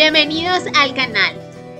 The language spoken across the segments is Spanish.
Bienvenidos al canal.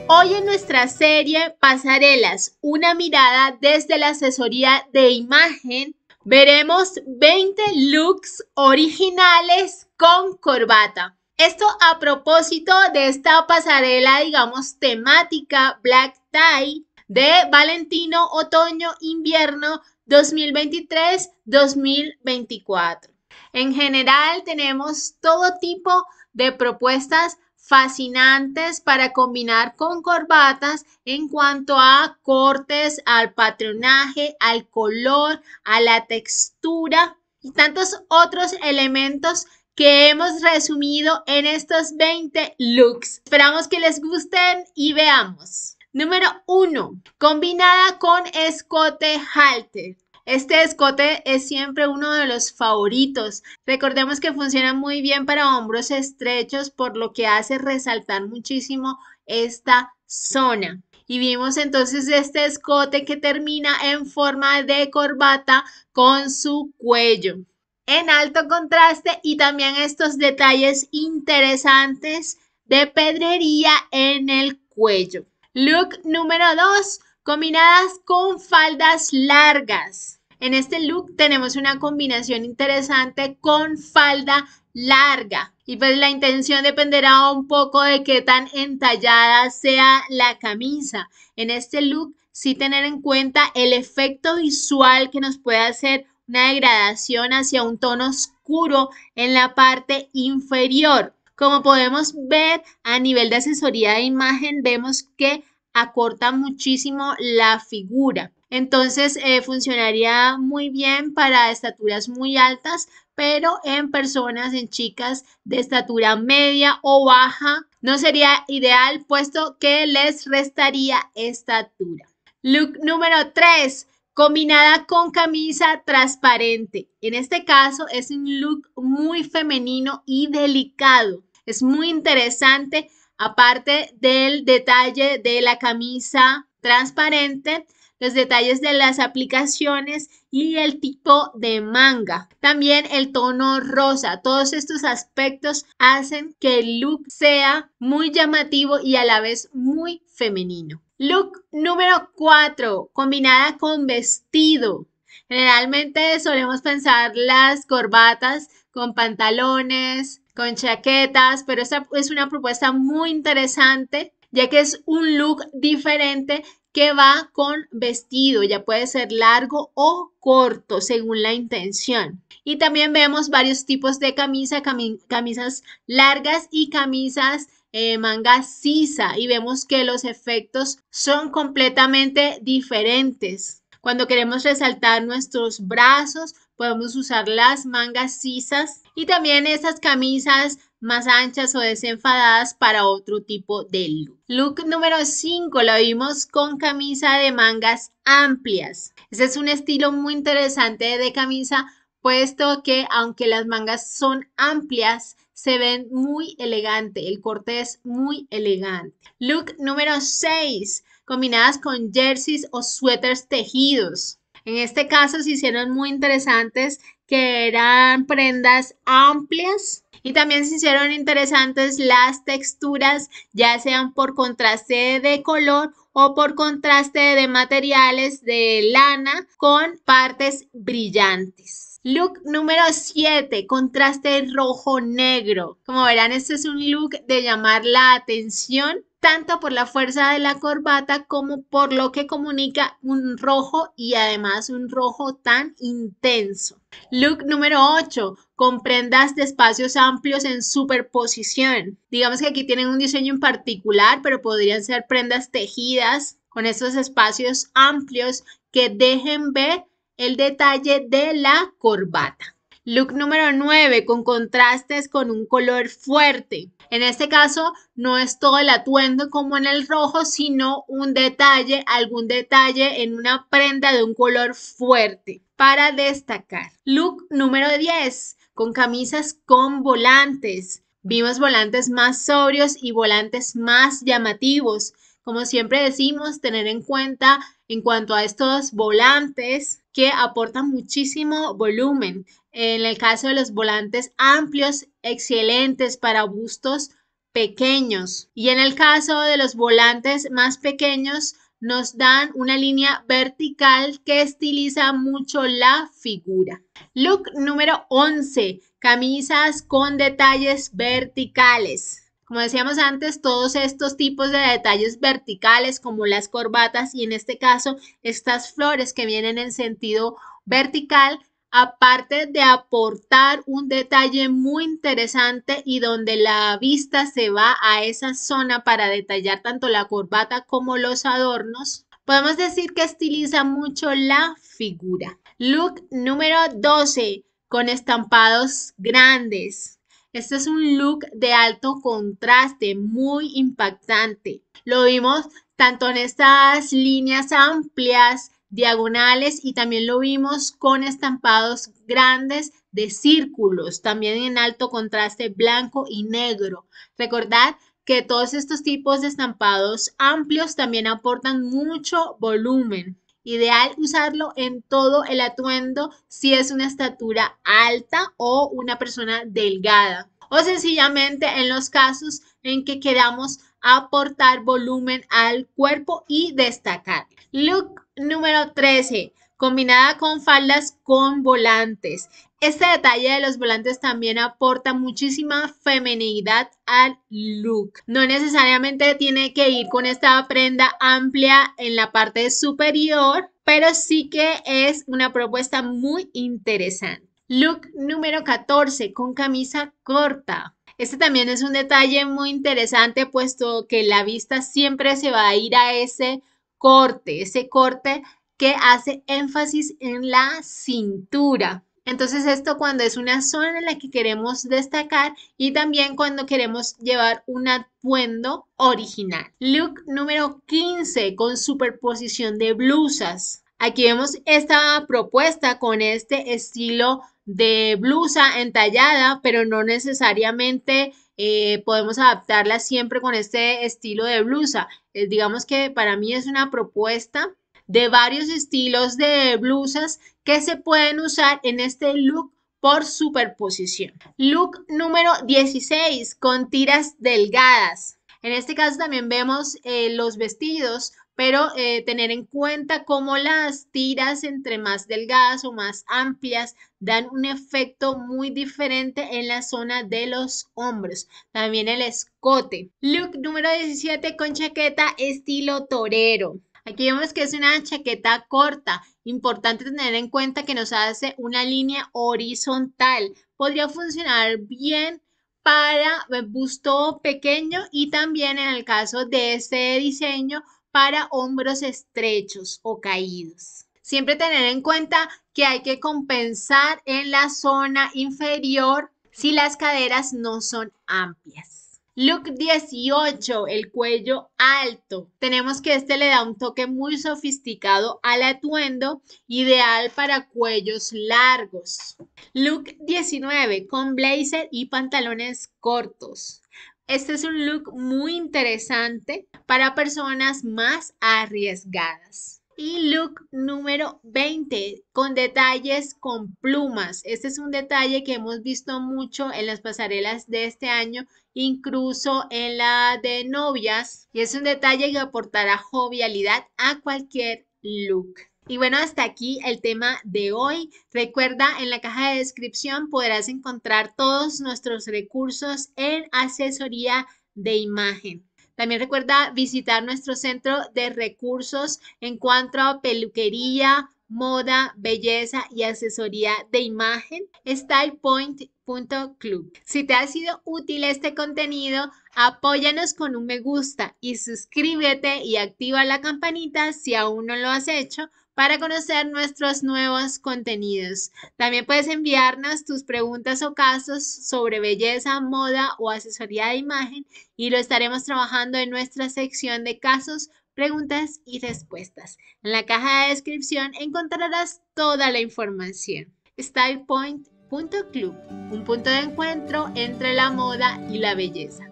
Hoy en nuestra serie Pasarelas, una mirada desde la asesoría de imagen, veremos 20 looks originales con corbata. Esto a propósito de esta pasarela, digamos, temática Black Tie de Valentino Otoño-Invierno 2023-2024. En general tenemos todo tipo de propuestas fascinantes para combinar con corbatas en cuanto a cortes, al patronaje, al color, a la textura y tantos otros elementos que hemos resumido en estos 20 looks. Esperamos que les gusten y veamos. Número 1. Combinada con escote halter. Este escote es siempre uno de los favoritos. Recordemos que funciona muy bien para hombros estrechos, por lo que hace resaltar muchísimo esta zona. Y vimos entonces este escote que termina en forma de corbata con su cuello. En alto contraste y también estos detalles interesantes de pedrería en el cuello. Look número 2, combinadas con faldas largas. En este look tenemos una combinación interesante con falda larga. Y pues la intención dependerá un poco de qué tan entallada sea la camisa. En este look sí tener en cuenta el efecto visual que nos puede hacer una degradación hacia un tono oscuro en la parte inferior. Como podemos ver a nivel de asesoría de imagen, vemos que acorta muchísimo la figura. Entonces eh, funcionaría muy bien para estaturas muy altas, pero en personas, en chicas de estatura media o baja, no sería ideal puesto que les restaría estatura. Look número 3 combinada con camisa transparente. En este caso es un look muy femenino y delicado. Es muy interesante, aparte del detalle de la camisa transparente, los detalles de las aplicaciones y el tipo de manga. También el tono rosa. Todos estos aspectos hacen que el look sea muy llamativo y a la vez muy femenino. Look número 4, combinada con vestido. Generalmente solemos pensar las corbatas con pantalones, con chaquetas, pero esta es una propuesta muy interesante ya que es un look diferente que va con vestido, ya puede ser largo o corto según la intención. Y también vemos varios tipos de camisa, camisas largas y camisas eh, manga sisa y vemos que los efectos son completamente diferentes. Cuando queremos resaltar nuestros brazos, podemos usar las mangas sisas y también esas camisas más anchas o desenfadadas para otro tipo de look. Look número 5 lo vimos con camisa de mangas amplias. Ese es un estilo muy interesante de camisa puesto que aunque las mangas son amplias, se ven muy elegante, el corte es muy elegante. Look número 6, combinadas con jerseys o suéteres tejidos. En este caso se hicieron muy interesantes que eran prendas amplias. Y también se hicieron interesantes las texturas, ya sean por contraste de color o por contraste de materiales de lana con partes brillantes. Look número 7, contraste rojo-negro. Como verán, este es un look de llamar la atención tanto por la fuerza de la corbata como por lo que comunica un rojo y además un rojo tan intenso. Look número 8, con prendas de espacios amplios en superposición. Digamos que aquí tienen un diseño en particular, pero podrían ser prendas tejidas con estos espacios amplios que dejen ver el detalle de la corbata. Look número 9, con contrastes con un color fuerte. En este caso, no es todo el atuendo como en el rojo, sino un detalle, algún detalle en una prenda de un color fuerte para destacar. Look número 10, con camisas con volantes. Vimos volantes más sobrios y volantes más llamativos como siempre decimos, tener en cuenta en cuanto a estos volantes que aportan muchísimo volumen. En el caso de los volantes amplios, excelentes para bustos pequeños. Y en el caso de los volantes más pequeños, nos dan una línea vertical que estiliza mucho la figura. Look número 11, camisas con detalles verticales. Como decíamos antes, todos estos tipos de detalles verticales como las corbatas y en este caso estas flores que vienen en sentido vertical, aparte de aportar un detalle muy interesante y donde la vista se va a esa zona para detallar tanto la corbata como los adornos, podemos decir que estiliza mucho la figura. Look número 12 con estampados grandes este es un look de alto contraste, muy impactante. Lo vimos tanto en estas líneas amplias, diagonales y también lo vimos con estampados grandes de círculos, también en alto contraste blanco y negro. Recordad que todos estos tipos de estampados amplios también aportan mucho volumen. Ideal usarlo en todo el atuendo si es una estatura alta o una persona delgada o sencillamente en los casos en que queramos aportar volumen al cuerpo y destacar. Look número 13, combinada con faldas con volantes. Este detalle de los volantes también aporta muchísima feminidad al look. No necesariamente tiene que ir con esta prenda amplia en la parte superior, pero sí que es una propuesta muy interesante. Look número 14 con camisa corta. Este también es un detalle muy interesante puesto que la vista siempre se va a ir a ese corte, ese corte que hace énfasis en la cintura. Entonces esto cuando es una zona en la que queremos destacar y también cuando queremos llevar un atuendo original. Look número 15 con superposición de blusas. Aquí vemos esta propuesta con este estilo de blusa entallada, pero no necesariamente eh, podemos adaptarla siempre con este estilo de blusa. Eh, digamos que para mí es una propuesta de varios estilos de blusas que se pueden usar en este look por superposición. Look número 16 con tiras delgadas. En este caso también vemos eh, los vestidos, pero eh, tener en cuenta cómo las tiras entre más delgadas o más amplias dan un efecto muy diferente en la zona de los hombros. También el escote. Look número 17 con chaqueta estilo torero. Aquí vemos que es una chaqueta corta. Importante tener en cuenta que nos hace una línea horizontal. Podría funcionar bien para eh, busto pequeño y también en el caso de este diseño para hombros estrechos o caídos. Siempre tener en cuenta que hay que compensar en la zona inferior si las caderas no son amplias. Look 18, el cuello alto. Tenemos que este le da un toque muy sofisticado al atuendo, ideal para cuellos largos. Look 19, con blazer y pantalones cortos. Este es un look muy interesante para personas más arriesgadas y look número 20 con detalles con plumas. Este es un detalle que hemos visto mucho en las pasarelas de este año incluso en la de novias. Y es un detalle que aportará jovialidad a cualquier look. Y bueno, hasta aquí el tema de hoy. Recuerda, en la caja de descripción podrás encontrar todos nuestros recursos en asesoría de imagen. También recuerda visitar nuestro centro de recursos en cuanto a peluquería, moda, belleza y asesoría de imagen, stylepoint.club. Si te ha sido útil este contenido, apóyanos con un me gusta y suscríbete y activa la campanita si aún no lo has hecho para conocer nuestros nuevos contenidos. También puedes enviarnos tus preguntas o casos sobre belleza, moda o asesoría de imagen y lo estaremos trabajando en nuestra sección de casos preguntas y respuestas. En la caja de descripción encontrarás toda la información. StylePoint.club, un punto de encuentro entre la moda y la belleza.